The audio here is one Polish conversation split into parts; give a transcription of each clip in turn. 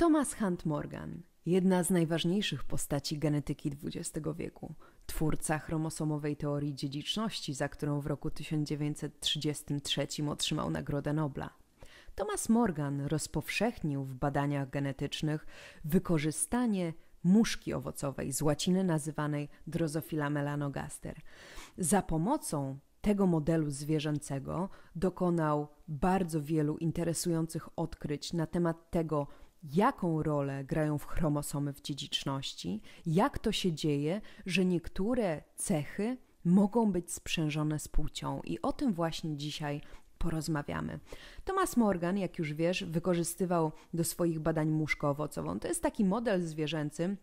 Thomas Hunt Morgan, jedna z najważniejszych postaci genetyki XX wieku, twórca chromosomowej teorii dziedziczności, za którą w roku 1933 otrzymał Nagrodę Nobla. Thomas Morgan rozpowszechnił w badaniach genetycznych wykorzystanie muszki owocowej z łaciny nazywanej Drosophila melanogaster. Za pomocą tego modelu zwierzęcego dokonał bardzo wielu interesujących odkryć na temat tego, jaką rolę grają w chromosomy w dziedziczności, jak to się dzieje, że niektóre cechy mogą być sprzężone z płcią. I o tym właśnie dzisiaj porozmawiamy. Thomas Morgan, jak już wiesz, wykorzystywał do swoich badań muszkę owocową. To jest taki model zwierzęcy,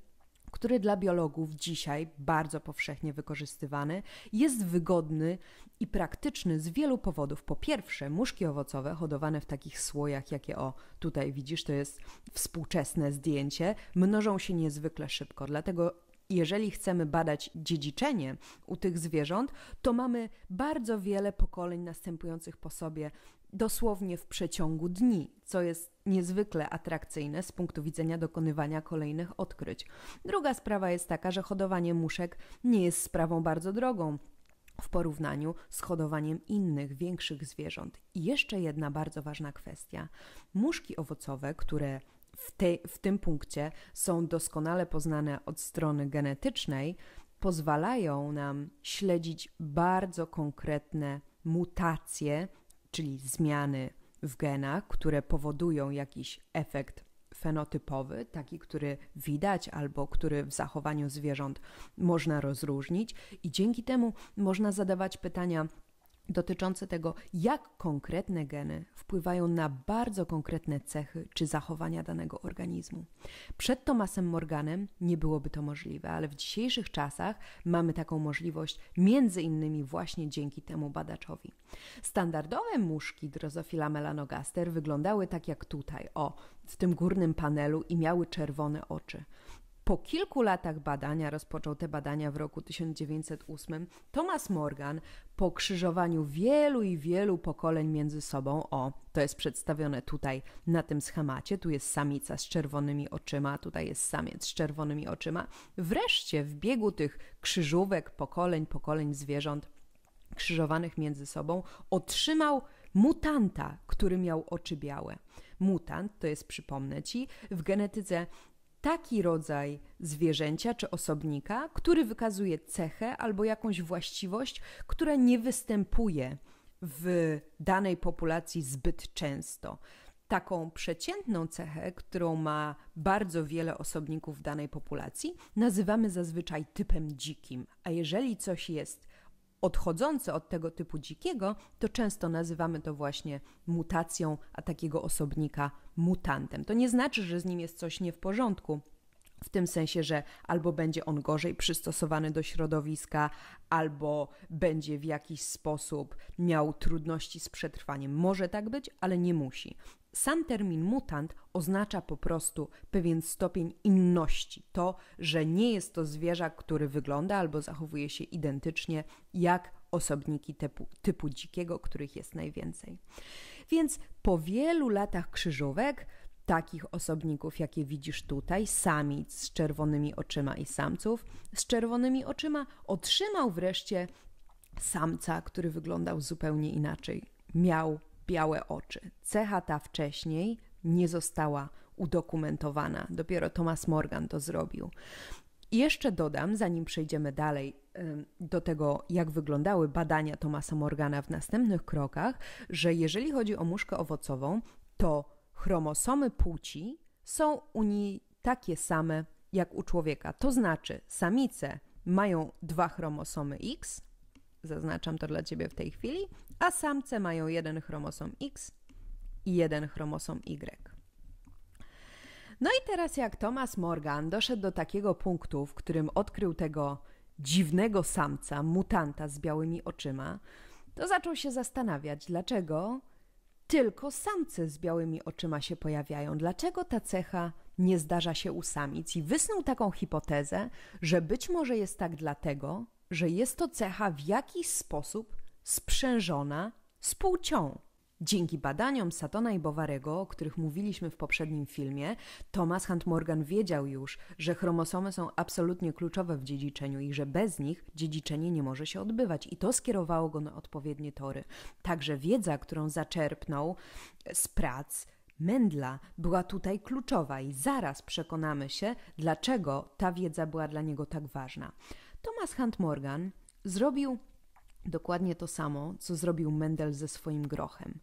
który dla biologów dzisiaj bardzo powszechnie wykorzystywany jest wygodny i praktyczny z wielu powodów. Po pierwsze, muszki owocowe hodowane w takich słojach, jakie o tutaj widzisz, to jest współczesne zdjęcie, mnożą się niezwykle szybko. Dlatego jeżeli chcemy badać dziedziczenie u tych zwierząt, to mamy bardzo wiele pokoleń następujących po sobie dosłownie w przeciągu dni, co jest niezwykle atrakcyjne z punktu widzenia dokonywania kolejnych odkryć. Druga sprawa jest taka, że hodowanie muszek nie jest sprawą bardzo drogą w porównaniu z hodowaniem innych, większych zwierząt. I jeszcze jedna bardzo ważna kwestia. Muszki owocowe, które w, w tym punkcie są doskonale poznane od strony genetycznej, pozwalają nam śledzić bardzo konkretne mutacje, czyli zmiany w genach, które powodują jakiś efekt fenotypowy, taki, który widać albo który w zachowaniu zwierząt można rozróżnić, i dzięki temu można zadawać pytania dotyczące tego, jak konkretne geny wpływają na bardzo konkretne cechy czy zachowania danego organizmu. Przed Tomasem Morganem nie byłoby to możliwe, ale w dzisiejszych czasach mamy taką możliwość między innymi właśnie dzięki temu badaczowi. Standardowe muszki Drosophila melanogaster wyglądały tak jak tutaj, o, w tym górnym panelu i miały czerwone oczy. Po kilku latach badania, rozpoczął te badania w roku 1908, Thomas Morgan po krzyżowaniu wielu i wielu pokoleń między sobą, o, to jest przedstawione tutaj na tym schemacie, tu jest samica z czerwonymi oczyma, tutaj jest samiec z czerwonymi oczyma, wreszcie w biegu tych krzyżówek, pokoleń, pokoleń zwierząt, krzyżowanych między sobą, otrzymał mutanta, który miał oczy białe. Mutant to jest, przypomnę ci, w genetyce taki rodzaj zwierzęcia czy osobnika, który wykazuje cechę albo jakąś właściwość, która nie występuje w danej populacji zbyt często. Taką przeciętną cechę, którą ma bardzo wiele osobników w danej populacji, nazywamy zazwyczaj typem dzikim. A jeżeli coś jest odchodzące od tego typu dzikiego, to często nazywamy to właśnie mutacją, a takiego osobnika mutantem. To nie znaczy, że z nim jest coś nie w porządku. W tym sensie, że albo będzie on gorzej przystosowany do środowiska, albo będzie w jakiś sposób miał trudności z przetrwaniem. Może tak być, ale nie musi. Sam termin mutant oznacza po prostu pewien stopień inności. To, że nie jest to zwierzak, który wygląda albo zachowuje się identycznie jak osobniki typu, typu dzikiego, których jest najwięcej. Więc po wielu latach krzyżówek takich osobników, jakie widzisz tutaj, samic z czerwonymi oczyma i samców z czerwonymi oczyma, otrzymał wreszcie samca, który wyglądał zupełnie inaczej. Miał białe oczy. Cecha ta wcześniej nie została udokumentowana. Dopiero Thomas Morgan to zrobił. I jeszcze dodam, zanim przejdziemy dalej do tego, jak wyglądały badania Thomasa Morgana w następnych krokach, że jeżeli chodzi o muszkę owocową, to chromosomy płci są u niej takie same jak u człowieka. To znaczy, samice mają dwa chromosomy X, zaznaczam to dla Ciebie w tej chwili, a samce mają jeden chromosom X i jeden chromosom Y. No i teraz jak Thomas Morgan doszedł do takiego punktu, w którym odkrył tego dziwnego samca, mutanta z białymi oczyma, to zaczął się zastanawiać, dlaczego tylko samce z białymi oczyma się pojawiają, dlaczego ta cecha nie zdarza się u samic i wysnuł taką hipotezę, że być może jest tak dlatego, że jest to cecha w jakiś sposób sprzężona z płcią. Dzięki badaniom Satona i Bowarego, o których mówiliśmy w poprzednim filmie, Thomas Hunt Morgan wiedział już, że chromosomy są absolutnie kluczowe w dziedziczeniu i że bez nich dziedziczenie nie może się odbywać, i to skierowało go na odpowiednie tory. Także wiedza, którą zaczerpnął z prac Mendla, była tutaj kluczowa i zaraz przekonamy się, dlaczego ta wiedza była dla niego tak ważna. Thomas Hunt Morgan zrobił dokładnie to samo, co zrobił Mendel ze swoim grochem.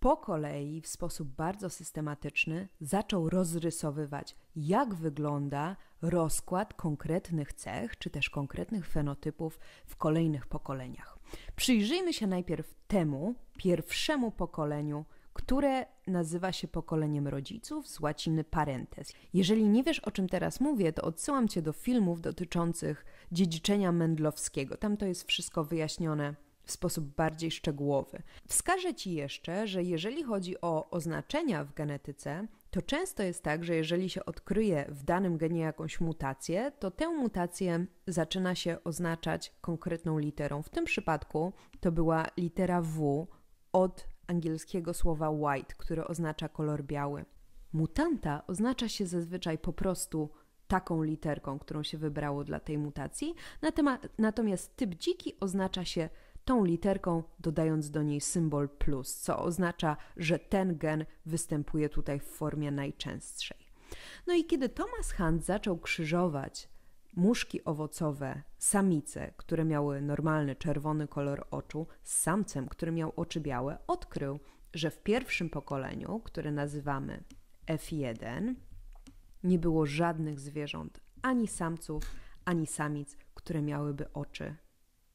Po kolei, w sposób bardzo systematyczny, zaczął rozrysowywać, jak wygląda rozkład konkretnych cech czy też konkretnych fenotypów w kolejnych pokoleniach. Przyjrzyjmy się najpierw temu pierwszemu pokoleniu które nazywa się pokoleniem rodziców z łaciny parentes. Jeżeli nie wiesz, o czym teraz mówię, to odsyłam cię do filmów dotyczących dziedziczenia mędlowskiego. Tam to jest wszystko wyjaśnione w sposób bardziej szczegółowy. Wskażę Ci jeszcze, że jeżeli chodzi o oznaczenia w genetyce, to często jest tak, że jeżeli się odkryje w danym genie jakąś mutację, to tę mutację zaczyna się oznaczać konkretną literą. W tym przypadku to była litera W od angielskiego słowa white, które oznacza kolor biały. Mutanta oznacza się zazwyczaj po prostu taką literką, którą się wybrało dla tej mutacji, natomiast typ dziki oznacza się tą literką, dodając do niej symbol plus, co oznacza, że ten gen występuje tutaj w formie najczęstszej. No i kiedy Thomas Hunt zaczął krzyżować Muszki owocowe, samice, które miały normalny czerwony kolor oczu, z samcem, który miał oczy białe, odkrył, że w pierwszym pokoleniu, które nazywamy F1, nie było żadnych zwierząt, ani samców, ani samic, które miałyby oczy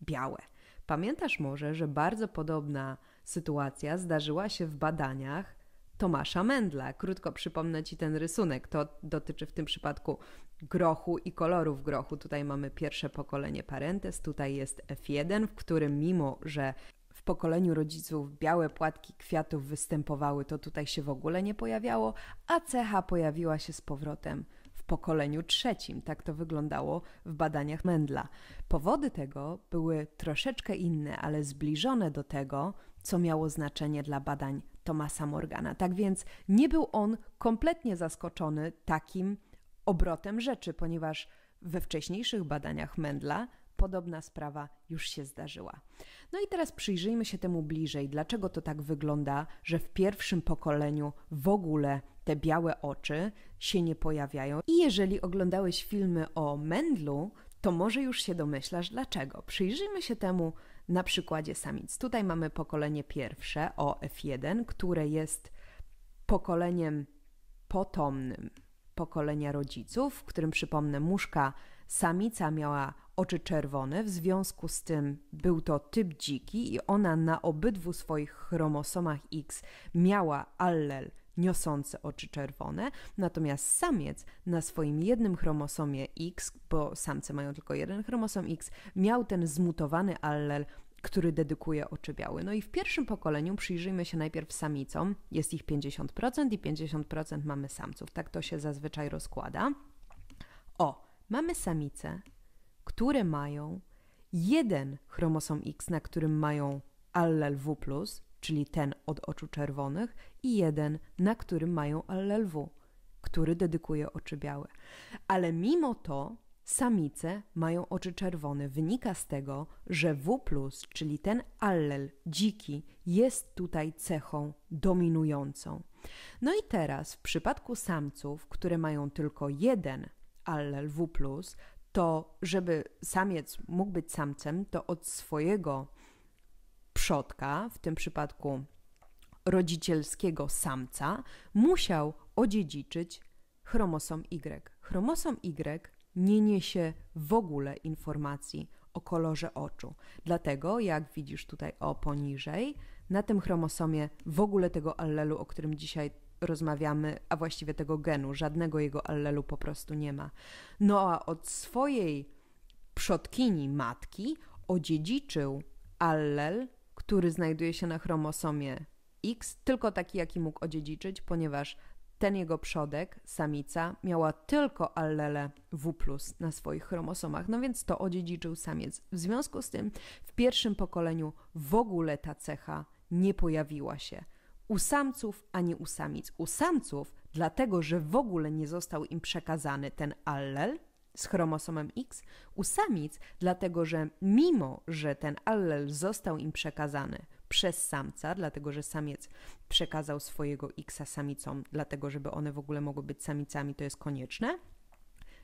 białe. Pamiętasz może, że bardzo podobna sytuacja zdarzyła się w badaniach Tomasza Mendla. Krótko przypomnę Ci ten rysunek. To dotyczy w tym przypadku grochu i kolorów grochu. Tutaj mamy pierwsze pokolenie parentes, tutaj jest F1, w którym mimo, że w pokoleniu rodziców białe płatki kwiatów występowały, to tutaj się w ogóle nie pojawiało, a cecha pojawiła się z powrotem w pokoleniu trzecim. Tak to wyglądało w badaniach Mendla. Powody tego były troszeczkę inne, ale zbliżone do tego, co miało znaczenie dla badań Tomasa Morgana. Tak więc nie był on kompletnie zaskoczony takim obrotem rzeczy, ponieważ we wcześniejszych badaniach Mendla podobna sprawa już się zdarzyła. No i teraz przyjrzyjmy się temu bliżej, dlaczego to tak wygląda, że w pierwszym pokoleniu w ogóle te białe oczy się nie pojawiają. I jeżeli oglądałeś filmy o Mendlu, to może już się domyślasz dlaczego. Przyjrzyjmy się temu na przykładzie samic. Tutaj mamy pokolenie pierwsze OF1, które jest pokoleniem potomnym pokolenia rodziców, w którym przypomnę, muszka samica miała oczy czerwone, w związku z tym był to typ dziki i ona na obydwu swoich chromosomach X miała allel niosące oczy czerwone, natomiast samiec na swoim jednym chromosomie X, bo samce mają tylko jeden chromosom X, miał ten zmutowany allel który dedykuje oczy białe. No i w pierwszym pokoleniu przyjrzyjmy się najpierw samicom. Jest ich 50% i 50% mamy samców. Tak to się zazwyczaj rozkłada. O, mamy samice, które mają jeden chromosom X, na którym mają allel W+, czyli ten od oczu czerwonych, i jeden, na którym mają W, który dedykuje oczy białe. Ale mimo to samice mają oczy czerwone. Wynika z tego, że W, czyli ten allel dziki, jest tutaj cechą dominującą. No i teraz w przypadku samców, które mają tylko jeden allel W, to żeby samiec mógł być samcem, to od swojego przodka, w tym przypadku rodzicielskiego samca, musiał odziedziczyć chromosom Y. Chromosom Y nie niesie w ogóle informacji o kolorze oczu. Dlatego, jak widzisz tutaj o poniżej, na tym chromosomie w ogóle tego allelu, o którym dzisiaj rozmawiamy, a właściwie tego genu, żadnego jego allelu po prostu nie ma. No a od swojej przodkini matki odziedziczył allel który znajduje się na chromosomie X, tylko taki, jaki mógł odziedziczyć, ponieważ ten jego przodek, samica, miała tylko allele W na swoich chromosomach, no więc to odziedziczył samiec. W związku z tym w pierwszym pokoleniu w ogóle ta cecha nie pojawiła się u samców ani u samic. U samców, dlatego że w ogóle nie został im przekazany ten allel, z chromosomem X u samic, dlatego że mimo, że ten allel został im przekazany przez samca, dlatego że samiec przekazał swojego X samicom, dlatego żeby one w ogóle mogły być samicami, to jest konieczne.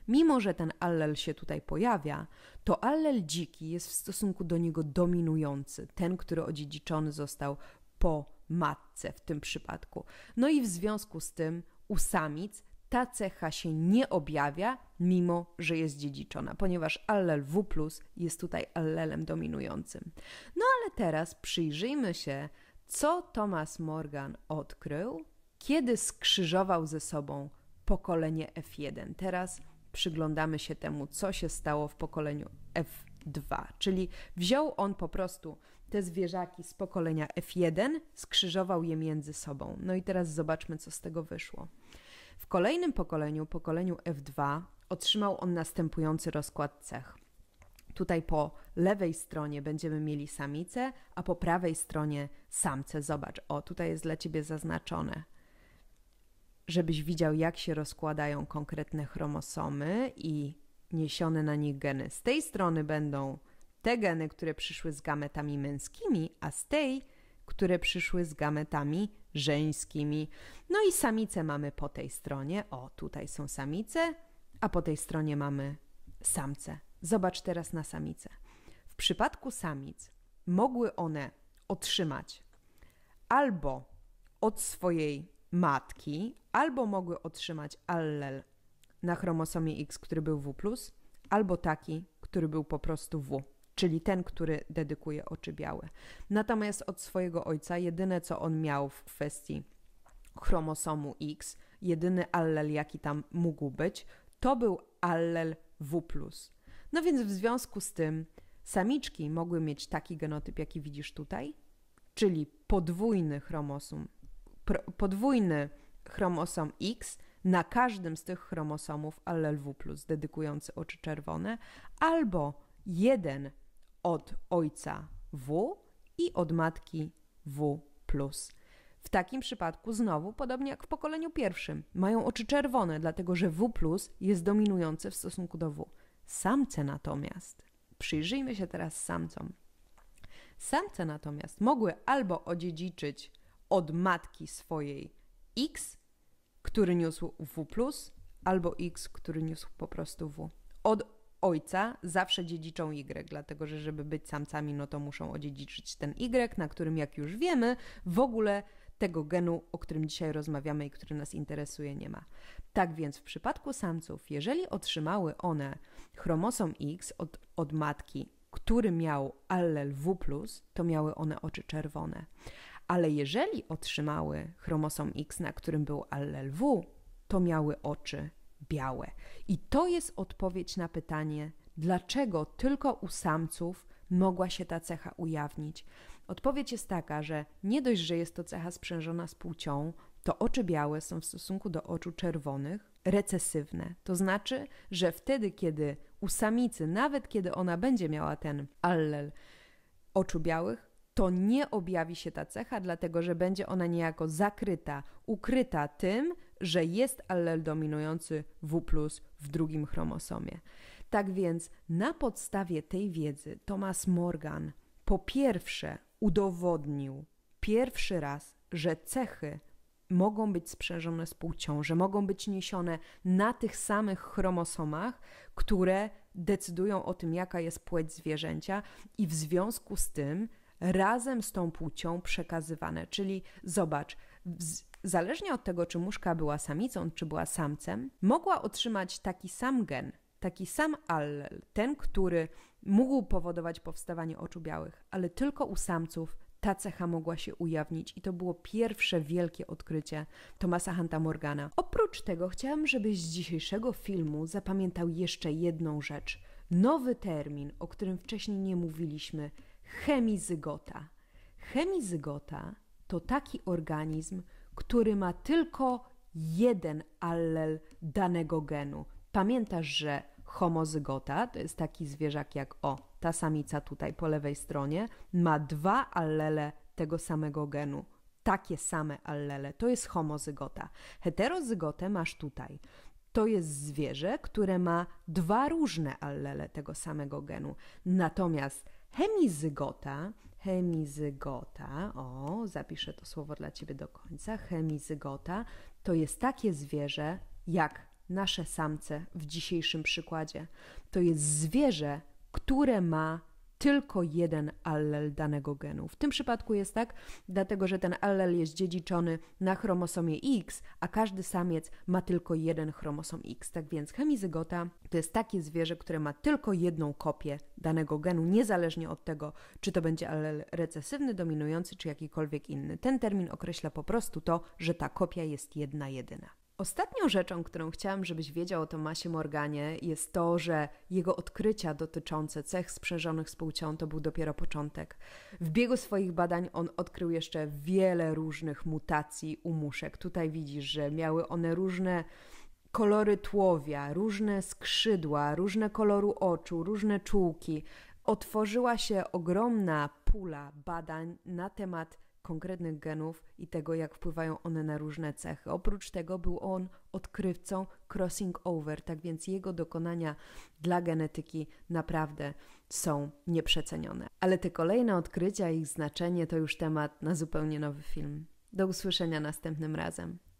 Mimo, że ten allel się tutaj pojawia, to allel dziki jest w stosunku do niego dominujący, ten, który odziedziczony został po matce w tym przypadku. No i w związku z tym u samic ta cecha się nie objawia, mimo że jest dziedziczona, ponieważ allel W jest tutaj allelem dominującym. No ale teraz przyjrzyjmy się, co Thomas Morgan odkrył, kiedy skrzyżował ze sobą pokolenie F1. Teraz przyglądamy się temu, co się stało w pokoleniu F2, czyli wziął on po prostu te zwierzaki z pokolenia F1, skrzyżował je między sobą. No i teraz zobaczmy, co z tego wyszło. W kolejnym pokoleniu, pokoleniu F2, otrzymał on następujący rozkład cech. Tutaj po lewej stronie będziemy mieli samicę, a po prawej stronie samce. Zobacz, o tutaj jest dla ciebie zaznaczone, żebyś widział, jak się rozkładają konkretne chromosomy i niesione na nich geny. Z tej strony będą te geny, które przyszły z gametami męskimi, a z tej które przyszły z gametami żeńskimi. No i samice mamy po tej stronie. O, tutaj są samice, a po tej stronie mamy samce. Zobacz teraz na samice. W przypadku samic mogły one otrzymać albo od swojej matki, albo mogły otrzymać allel na chromosomie X, który był W, albo taki, który był po prostu W czyli ten, który dedykuje oczy białe. Natomiast od swojego ojca jedyne, co on miał w kwestii chromosomu X, jedyny allel, jaki tam mógł być, to był allel W. No więc w związku z tym samiczki mogły mieć taki genotyp, jaki widzisz tutaj, czyli podwójny chromosom, podwójny chromosom X na każdym z tych chromosomów allel W, dedykujący oczy czerwone, albo jeden od ojca W i od matki W. W takim przypadku znowu, podobnie jak w pokoleniu pierwszym, mają oczy czerwone, dlatego że W jest dominujące w stosunku do W. Samce natomiast, przyjrzyjmy się teraz samcom. Samce natomiast mogły albo odziedziczyć od matki swojej X, który niósł W, albo X, który niósł po prostu W. Od ojca zawsze dziedziczą Y, dlatego że żeby być samcami, no to muszą odziedziczyć ten Y, na którym, jak już wiemy, w ogóle tego genu, o którym dzisiaj rozmawiamy i który nas interesuje, nie ma. Tak więc w przypadku samców, jeżeli otrzymały one chromosom X od, od matki, który miał allel W, to miały one oczy czerwone. Ale jeżeli otrzymały chromosom X, na którym był allel W, to miały oczy białe. I to jest odpowiedź na pytanie, dlaczego tylko u samców mogła się ta cecha ujawnić. Odpowiedź jest taka, że nie dość, że jest to cecha sprzężona z płcią, to oczy białe są w stosunku do oczu czerwonych recesywne. To znaczy, że wtedy, kiedy u samicy, nawet kiedy ona będzie miała ten allel oczu białych, to nie objawi się ta cecha, dlatego że będzie ona niejako zakryta, ukryta tym, że jest allel dominujący W w drugim chromosomie. Tak więc na podstawie tej wiedzy Thomas Morgan po pierwsze udowodnił pierwszy raz, że cechy mogą być sprzężone z płcią, że mogą być niesione na tych samych chromosomach, które decydują o tym, jaka jest płeć zwierzęcia, i w związku z tym razem z tą płcią przekazywane. Czyli zobacz, zależnie od tego, czy muszka była samicą, czy była samcem, mogła otrzymać taki sam gen, taki sam allel, ten, który mógł powodować powstawanie oczu białych, ale tylko u samców ta cecha mogła się ujawnić i to było pierwsze wielkie odkrycie Tomasa Hanta Morgana. Oprócz tego chciałam, żebyś z dzisiejszego filmu zapamiętał jeszcze jedną rzecz. Nowy termin, o którym wcześniej nie mówiliśmy, chemizygota. Chemizygota to taki organizm, który ma tylko jeden allel danego genu. Pamiętasz, że homozygota, to jest taki zwierzak jak o, ta samica tutaj po lewej stronie, ma dwa allele tego samego genu. Takie same allele, to jest homozygota. Heterozygotę masz tutaj. To jest zwierzę, które ma dwa różne allele tego samego genu. Natomiast hemizygota hemizygota, o, zapiszę to słowo dla Ciebie do końca, hemizygota to jest takie zwierzę jak nasze samce w dzisiejszym przykładzie. To jest zwierzę, które ma tylko jeden allel danego genu. W tym przypadku jest tak, dlatego że ten allel jest dziedziczony na chromosomie X, a każdy samiec ma tylko jeden chromosom X. Tak więc hemizygota to jest takie zwierzę, które ma tylko jedną kopię danego genu, niezależnie od tego, czy to będzie allel recesywny, dominujący, czy jakikolwiek inny. Ten termin określa po prostu to, że ta kopia jest jedna jedyna. Ostatnią rzeczą, którą chciałam, żebyś wiedział o Tomasie Morganie, jest to, że jego odkrycia dotyczące cech sprzężonych z płcią to był dopiero początek. W biegu swoich badań on odkrył jeszcze wiele różnych mutacji u muszek. Tutaj widzisz, że miały one różne kolory tłowia, różne skrzydła, różne koloru oczu, różne czułki. Otworzyła się ogromna pula badań na temat konkretnych genów i tego, jak wpływają one na różne cechy. Oprócz tego był on odkrywcą crossing over, tak więc jego dokonania dla genetyki naprawdę są nieprzecenione. Ale te kolejne odkrycia i ich znaczenie to już temat na zupełnie nowy film. Do usłyszenia następnym razem.